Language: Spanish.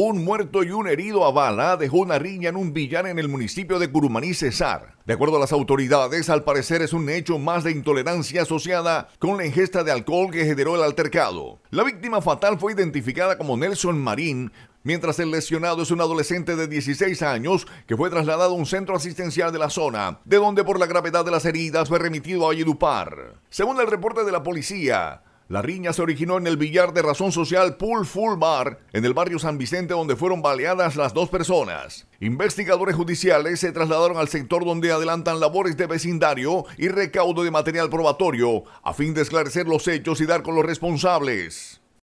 Un muerto y un herido a bala dejó una riña en un villar en el municipio de Curumaní, Cesar. De acuerdo a las autoridades, al parecer es un hecho más de intolerancia asociada con la ingesta de alcohol que generó el altercado. La víctima fatal fue identificada como Nelson Marín, mientras el lesionado es un adolescente de 16 años que fue trasladado a un centro asistencial de la zona, de donde por la gravedad de las heridas fue remitido a Yedupar. Según el reporte de la policía, la riña se originó en el billar de razón social Pool Full Bar, en el barrio San Vicente, donde fueron baleadas las dos personas. Investigadores judiciales se trasladaron al sector donde adelantan labores de vecindario y recaudo de material probatorio, a fin de esclarecer los hechos y dar con los responsables.